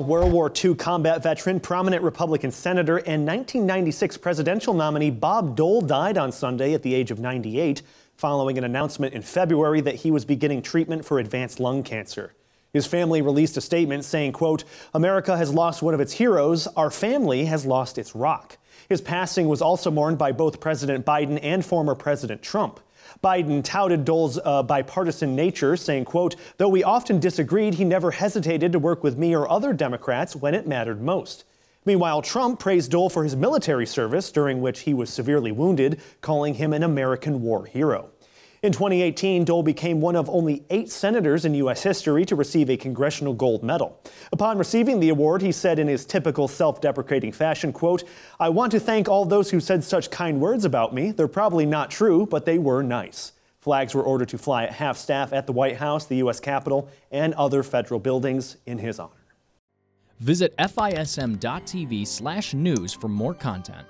World War II combat veteran, prominent Republican senator, and 1996 presidential nominee Bob Dole died on Sunday at the age of 98 following an announcement in February that he was beginning treatment for advanced lung cancer. His family released a statement saying, quote, America has lost one of its heroes. Our family has lost its rock. His passing was also mourned by both President Biden and former President Trump. Biden touted Dole's uh, bipartisan nature, saying, quote, though we often disagreed, he never hesitated to work with me or other Democrats when it mattered most. Meanwhile, Trump praised Dole for his military service, during which he was severely wounded, calling him an American war hero. In 2018, Dole became one of only eight senators in U.S. history to receive a congressional gold medal. Upon receiving the award, he said in his typical self-deprecating fashion, quote, I want to thank all those who said such kind words about me. They're probably not true, but they were nice. Flags were ordered to fly at half staff at the White House, the U.S. Capitol, and other federal buildings in his honor. Visit FISM.tv slash news for more content.